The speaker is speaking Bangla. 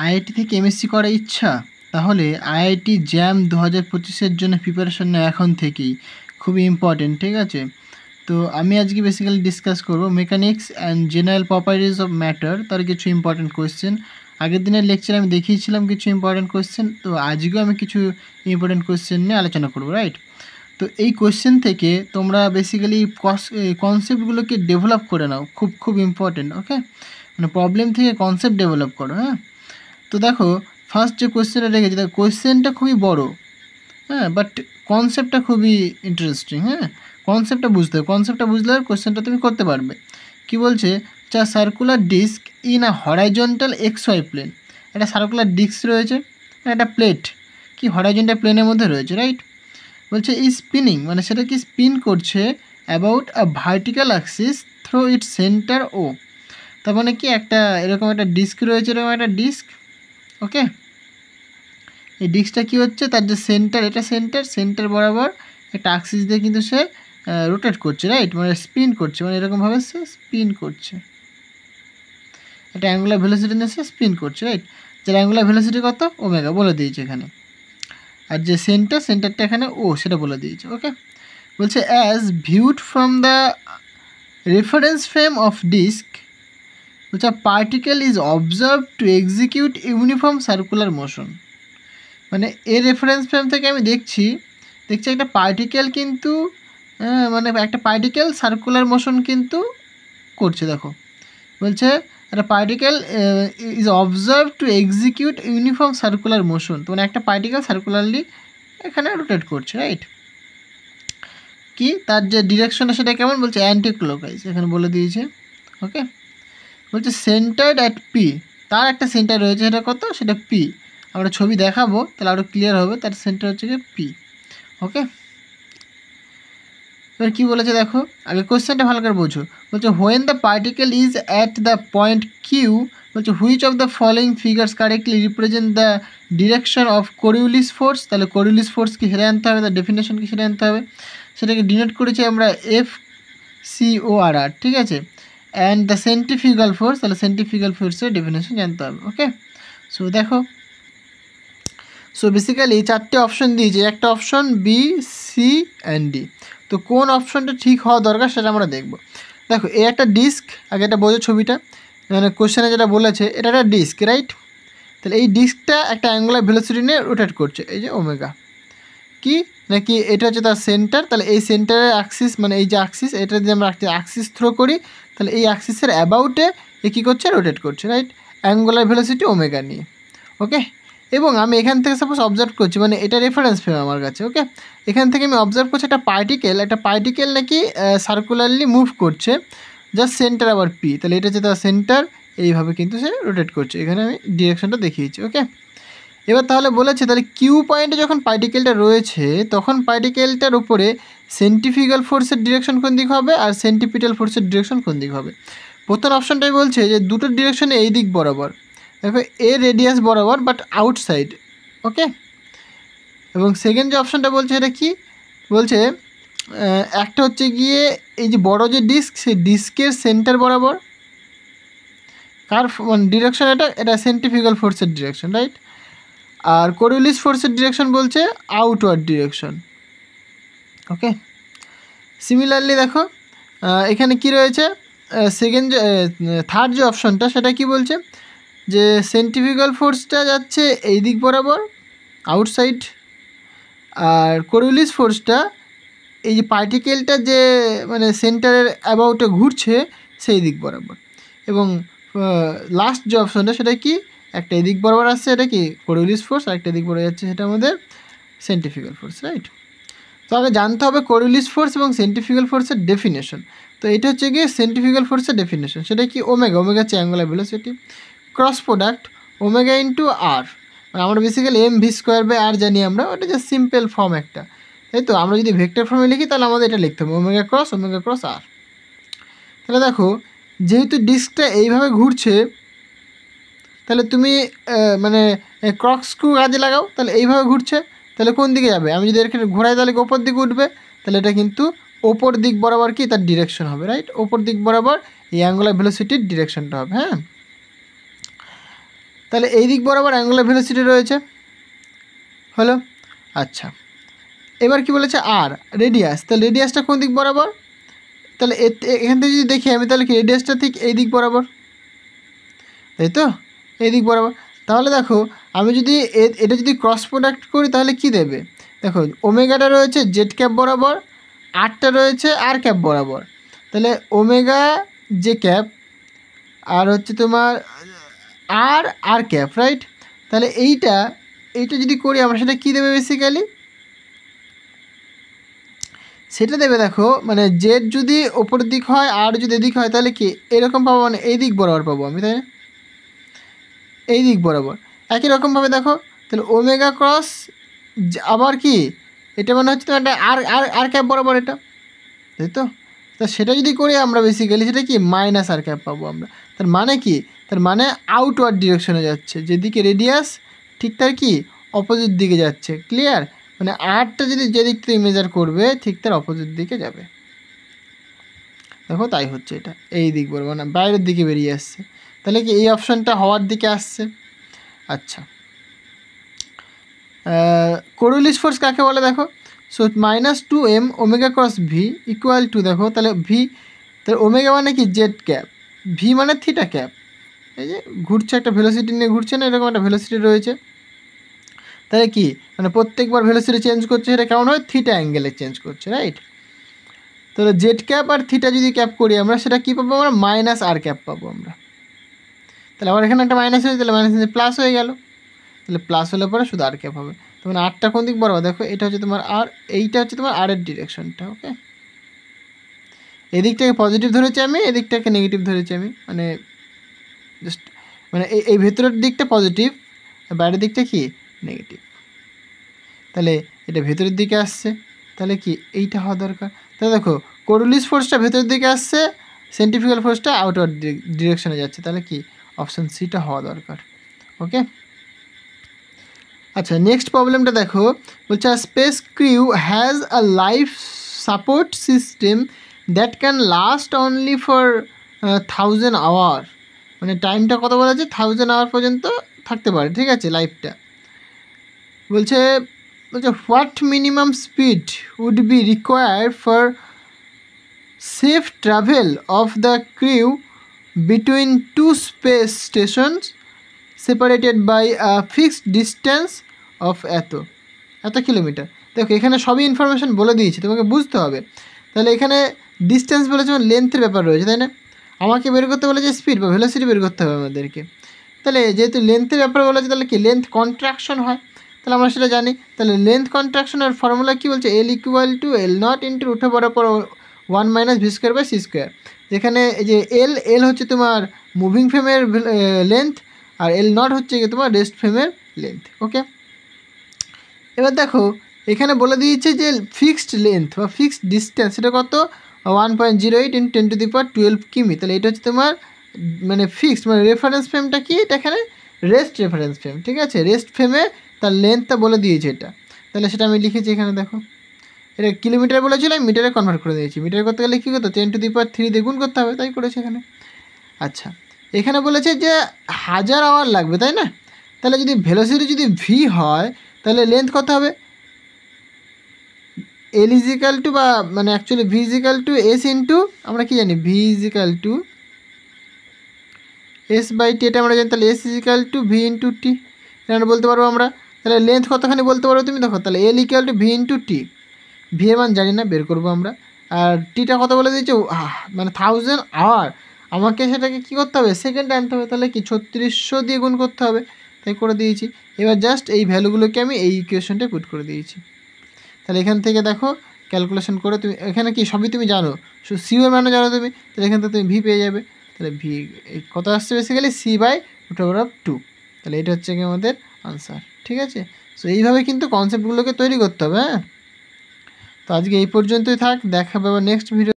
আইআইটি থেকে এমএসসি করার ইচ্ছা তাহলে আইআইটি জ্যাম দু হাজার পঁচিশের জন্য প্রিপারেশন নেওয়া এখন থেকেই খুবই ইম্পর্টেন্ট ঠিক আছে তো আমি আজকে বেসিক্যালি ডিসকাস করব mechanics and general properties of matter তার কিছু ইম্পর্টেন্ট কোয়েশ্চেন আগের দিনের লেকচারে আমি দেখিয়েছিলাম কিছু ইম্পর্টেন্ট কোয়েশ্চেন তো আজকেও আমি কিছু ইম্পর্টেন্ট কোয়েশ্চেন নিয়ে আলোচনা করব রাইট তো এই কোয়েশ্চেন থেকে তোমরা বেসিক্যালি কনসেপ্টগুলোকে ডেভেলপ করে নাও খুব খুব ইম্পর্টেন্ট ওকে মানে প্রবলেম থেকে কনসেপ্ট ডেভেলপ করো হ্যাঁ তো দেখো ফার্স্ট যে কোয়েশ্চেনটা রেখেছি দেখো কোয়েশ্চেনটা খুবই বড় হ্যাঁ বাট কনসেপ্টটা খুবই ইন্টারেস্টিং হ্যাঁ কনসেপ্টটা বুঝতে হবে কনসেপ্টটা বুঝলে কোয়েশ্চেনটা তুমি করতে পারবে কি বলছে চা circular disc in a horizontal X Y plane একটা সার্কুলার ডিস্ক রয়েছে একটা প্লেট কি হরাইজন্টাল প্লেনের মধ্যে রয়েছে রাইট বলছে ই স্পিনিং মানে সেটা কি স্পিন করছে about a vertical axis through it center ও তার মানে কি একটা এরকম একটা ডিস্ক রয়েছে এরকম একটা ডিস্ক ওকে এই ডিস্কটা কি হচ্ছে তার যে সেন্টার এটা সেন্টার সেন্টার বরাবর একটা আক্সিস দিয়ে কিন্তু সে রোটেট করছে রাইট মানে স্পিন করছে মানে এরকমভাবে সে স্পিন করছে একটা অ্যাঙ্গুলার ভেলোসিটি নিয়ে সে স্পিন করছে রাইট যার অ্যাঙ্গুলার ভেলোসিটি কত ওমেগা বলে দিয়েছে এখানে আর যে সেন্টার সেন্টারটা এখানে ও সেটা বলে দিয়েছে ওকে বলছে as viewed from the reference frame of disc which a particle is observed to execute uniform circular motion মানে এর রেফারেন্স ফ্রেম থেকে আমি দেখছি দেখছি একটা পার্টিকেল কিন্তু মানে একটা পার্টিকেল সার্কুলার মোশন কিন্তু করছে দেখো বলছে একটা particle is observe to execute uniform circular motion তো মানে একটা পার্টিকেল সার্কুলারলি এখানে রোটেট করছে রাইট কি তার যে ডিরেকশনটা সেটা কেমন বলছে অ্যান্টিক্লোকাইজ এখানে বলে দিয়েছে ওকে বলছে সেন্টার অ্যাট পি তার একটা সেন্টার রয়েছে সেটা কত সেটা পি আমরা ছবি দেখাবো তাহলে আরও ক্লিয়ার হবে তার সেন্টার হচ্ছে গিয়ে পি ওকে এবার কী বলেছে দেখো আগে কোয়েশ্চেনটা ভালো করে বোঝো বলছে when the particle is at the point Q বলছে which of the following figures correctly represent the direction of Coriolis force তাহলে করিউলিস কি সেটা আনতে হবে তার ডেফিনেশনকে সেটা আনতে হবে সেটাকে ডিনোট করেছি আমরা এফ সি ও আর আর ঠিক আছে অ্যান্ড দ্য সেন্ট্রিফিউগাল ফোর্স তাহলে সেন্ট্রিফিউগাল ফোর্সের ডেফিনেশন জানতে হবে ওকে সো দেখো সো বেসিক্যালি চারটে অপশন দিয়েছে একটা option B C and D তো কোন অপশনটা ঠিক হওয়া দরকার সেটা আমরা দেখব দেখো এ একটা ডিস্ক আগে একটা বোঝো ছবিটা মানে কোশ্চেনে যেটা বলেছে এটা একটা ডিস্ক রাইট তাহলে এই ডিস্কটা একটা অ্যাঙ্গুলার ভেলোসিটি নিয়ে রোটেট করছে এই যে ওমেগা কি নাকি এটা হচ্ছে তার সেন্টার তাহলে এই সেন্টারের অ্যাক্সিস মানে এই যে অ্যাক্সিস এটা যদি আমরা একটা অ্যাক্সিস থ্রো করি তাহলে এই অ্যাক্সিসের অ্যাবাউটে এ কী করছে রোটেট করছে রাইট অ্যাঙ্গুলার ভেলোসিটি ওমেগা নিয়ে ওকে এবং আমি এখান থেকে সাপোজ অবজার্ভ করছি মানে এটা রেফারেন্স ফ্রেম আমার কাছে ওকে এখান থেকে আমি অবজার্ভ করছি একটা পার্টিকেল একটা পার্টিকেল নাকি সার্কুলারলি মুভ করছে জাস্ট সেন্টার আবার পি তাহলে এটা হচ্ছে তার সেন্টার এইভাবে কিন্তু সে রোটেট করছে এখানে আমি ডিরেকশনটা দেখিয়েছি ওকে এবার তাহলে বলেছে তাহলে কিউ পয়েন্টে যখন পার্টিকেলটা রয়েছে তখন পার্টিকেলটার উপরে সেন্টিফিক্যাল ফোর্সের ডিরেকশন কোন দিক হবে আর সেন্টিপিটাল ফোর্সের ডিরেকশন কোন দিক হবে প্রথম অপশানটাই বলছে যে দুটো ডিরেকশনে এই দিক বরাবর দেখো এ রেডিয়াস বরাবর বাট আউটসাইড ওকে এবং সেকেন্ড যে অপশানটা বলছে এটা কি বলছে একটা হচ্ছে গিয়ে এই যে বড় যে ডিস্ক সেই ডিস্কের সেন্টার বরাবর কার ডিরেকশন মানে এটা এটা সেন্টিফিক্যাল ফোর্সের ডিরেকশন রাইট আর কোরিলিস ফোর্সের ডিরেকশন বলছে আউটওয়ার্ড ডিরেকশন ওকে সিমিলারলি দেখো এখানে কি রয়েছে সেকেন্ড যে থার্ড যে অপশনটা সেটা কি বলছে যে সেন্টিফিক্যাল ফোর্সটা যাচ্ছে এই দিক বরাবর আউটসাইড আর কোরিলিস ফোর্সটা এই যে পার্টিকেলটা যে মানে সেন্টারের অ্যাবাউটে ঘুরছে সেই দিক বরাবর এবং লাস্ট যে অপশনটা সেটা কি একটা এদিক বরাবর আসছে এটা কি কোরিউলিস ফোর্স আর একটা এদিক বরাবর যাচ্ছে সেটা আমাদের সেন্টিফিক্যাল ফোর্স রাইট তো আগে জানতে হবে কোরিউলিস ফোর্স এবং সেন্টিফিক্যাল ফোর্সের ডেফিনেশন তো এটা হচ্ছে গিয়ে সেন্টিফিক্যাল ফোর্সের ডেফিনেশন সেটা কি ওমেগা ওমেগা হচ্ছে angular velocity cross product omega into R মানে আমরা বেসিক্যালি M V square by R জানি আমরা ওটা যে সিম্পল ফর্ম একটা তাই তো আমরা যদি ভেক্টর ফর্মে লিখি তাহলে আমাদের এটা লিখতে হবে omega cross omega cross R তাহলে দেখো যেহেতু ডিস্কটা এইভাবে ঘুরছে তাহলে তুমি মানে ক্রক্সকু কাজে লাগাও তাহলে এইভাবে ঘুরছে তাহলে কোন দিকে যাবে আমি যদি এখানে ঘোরাই তাহলে ওপর দিকে উঠবে তাহলে এটা কিন্তু ওপর দিক বরাবর কি তার ডিরেকশন হবে রাইট ওপর দিক বরাবর এই অ্যাঙ্গুলার ভেলোসিটির ডিরেকশনটা হবে হ্যাঁ তাহলে এই দিক বরাবর অ্যাঙ্গুলার ভেলোসিটি রয়েছে হলো আচ্ছা এবার কি বলেছে আর রেডিয়াস তাহলে রেডিয়াসটা কোন দিক বরাবর তাহলে এখান থেকে যদি দেখি আমি তাহলে কি রেডিয়াসটা ঠিক এই দিক বরাবর তাই তো এদিক বরাবর তাহলে দেখো আমি যদি এটা যদি ক্রস প্রোডাক্ট করি তাহলে কি দেবে দেখো ওমেগাটা রয়েছে জেড ক্যাপ বরাবর আরটা রয়েছে আর ক্যাপ বরাবর তাহলে ওমেগা যে ক্যাপ আর হচ্ছে তোমার আর আর ক্যাপ রাইট তাহলে এইটা এইটা যদি করি আমরা সেটা কী দেবে বেসিক্যালি সেটা দেবে দেখো মানে জেড যদি ওপর দিক হয় আর যদি এদিক হয় তাহলে কি এরকম পাবো মানে এই দিক বরাবর পাবো আমি তাই না এই দিক বরাবর একই রকমভাবে দেখো তাহলে ওমেগা ক্রস আবার কি এটা মনে হচ্ছে তোমার একটা আর আর আর ক্যাপ বরাবর এটা তাই তো তা সেটা যদি করি আমরা বেসিক্যালি সেটা কি মাইনাস আর ক্যাপ পাবো আমরা তার মানে কি তার মানে আউটওয়ার্ড ডিরেকশনে যাচ্ছে যেদিকে রেডিয়াস ঠিক তার কি অপোজিট দিকে যাচ্ছে ক্লিয়ার মানে আরটা যদি যেদিক থেকে মেজার করবে ঠিক তার অপোজিট দিকে যাবে দেখো তাই হচ্ছে এটা এই দিক বলবো না মানে বাইরের দিকে বেরিয়ে আসছে তাহলে কি এই অপশানটা হওয়ার দিকে আসছে আচ্ছা কোরুল ফোর্স কাকে বলে দেখো so minus two M omega cross V equal to দেখো তাহলে ভি তাহলে ওমেগা মানে কি জেড ক্যাপ ভি মানে থিটা ক্যাপ এই যে ঘুরছে একটা ভেলোসিটি নিয়ে ঘুরছে না এরকম একটা ভেলোসিটি রয়েছে তাহলে কি মানে প্রত্যেকবার ভেলোসিটি চেঞ্জ করছে সেটা কেমন হয় থিটা অ্যাঙ্গেলে চেঞ্জ করছে রাইট তাহলে জেড ক্যাপ আর থিটা যদি ক্যাপ করি আমরা সেটা কী পাবো আমরা মাইনাস আর ক্যাপ পাবো আমরা তাহলে আবার এখানে একটা মাইনাস হয়েছে তাহলে মাইনাস প্লাস হয়ে গেল তাহলে প্লাস হলে পরে শুধু আর ক্যাপ হবে মানে আটটা কোন দিক বড় দেখো এটা হচ্ছে তোমার আর এইটা হচ্ছে তোমার আরের ডিরেকশনটা ওকে এদিকটাকে পজিটিভ ধরেছি আমি এদিকটাকে নেগেটিভ ধরেছি আমি মানে জাস্ট মানে এই ভেতরের দিকটা পজিটিভ আর বাইরের দিকটা কি নেগেটিভ তাহলে এটা ভেতরের দিকে আসছে তাহলে কি এইটা হওয়া দরকার তাহলে দেখো কোডুলিস ফোর্সটা ভেতরের দিকে আসছে সেন্টিফিক্যাল ফোর্সটা আউটওয়ার্ড ডিরেকশনে যাচ্ছে তাহলে কি অপশান সিটা হওয়া দরকার ওকে আচ্ছা নেক্সট প্রবলেমটা দেখো বলছে space crew has a life support system that can last only for thousand hour মানে টাইমটা কত বলা আছে থাউজেন্ড আওয়ার পর্যন্ত থাকতে পারে ঠিক আছে লাইফটা বলছে বলছে what minimum speed would be required for safe travel of the crew between two space stations separated by a fixed distance of এত এত কিলোমিটার দেখো এখানে সবই ইনফরমেশান বলে দিয়েছে তোমাকে বুঝতে হবে তাহলে এখানে ডিস্টেন্স বলেছে যেমন লেন্থের ব্যাপার রয়েছে তাই না আমাকে বের করতে বলেছে স্পিড বা ভেলোসিটি বের করতে হবে আমাদেরকে তাহলে যেহেতু লেন্থের ব্যাপার বলেছে তাহলে কি লেন্থ কন্ট্রাকশন হয় তাহলে আমরা সেটা জানি তাহলে লেন্থ কন্ট্রাকশনের ফর্মুলা কী বলছে L equal to L naught into উঠে বড় পর one minus v square by c square যেখানে এই যে এল এল হচ্ছে তোমার মুভিং ফ্রেমের লেন্থ আর এল নট হচ্ছে গিয়ে তোমার রেস্ট ফ্রেমের লেন্থ ওকে এবার দেখো এখানে বলে দিয়েছে যে ফিক্সড লেন্থ বা ফিক্সড ডিস্টেন্স সেটা কত one point zero eight in ten to the power twelve কিমি তাহলে এটা হচ্ছে তোমার মানে ফিক্সড মানে রেফারেন্স ফ্রেমটা কি এটা এখানে রেস্ট রেফারেন্স ফ্রেম ঠিক আছে রেস্ট ফ্রেমে তার লেন্থটা বলে দিয়েছে এটা তাহলে সেটা আমি লিখেছি এখানে দেখো এটা কিলোমিটার বলেছিল আমি মিটারে কনভার্ট করে দিয়েছি মিটারে করতে গেলে কী করতে ten to the power three দেখুন করতে হবে তাই করেছে এখানে আচ্ছা এখানে বলেছে যে হাজার আওয়ার লাগবে তাই না তাহলে যদি ভেলোসিটি যদি ভি হয় তাহলে লেন্থ কত হবে এল ইজিক্যাল টু বা মানে actually v equal to s into আমরা কী জানি v equal to s by t এটা আমরা জানি তাহলে s equal to v into t বলতে পারবো আমরা তাহলে লেন্থ কতখানি বলতে পারবো তুমি দেখো তাহলে L equal to v into t ভিয়ের মান জানি না বের করবো আমরা আর টিটা কথা বলে দিয়েছে মানে থাউজেন্ড আওয়ার আমাকে সেটাকে কি করতে হবে সেকেন্ডে আনতে হবে তাহলে কি ছত্রিশশো দিয়ে গুণ করতে হবে তাই করে দিয়েছি এবার জাস্ট এই ভ্যালুগুলোকে আমি এই ইকুয়েশনটা পুট করে দিয়েছি তাহলে এখান থেকে দেখো ক্যালকুলেশন করে তুমি এখানে কি সবই তুমি জানো শুধু সিও এর জানো তুমি তাহলে এখান থেকে তুমি ভি পেয়ে যাবে তাহলে ভি কত আসছে basically c by root over of two তাহলে এটা হচ্ছে কি আমাদের আনসার ঠিক আছে সো এইভাবে কিন্তু কনসেপ্টগুলোকে তৈরি করতে হবে হ্যাঁ তো আজকে এই পর্যন্তই থাক দেখা পাবো নেক্সট ভিডিও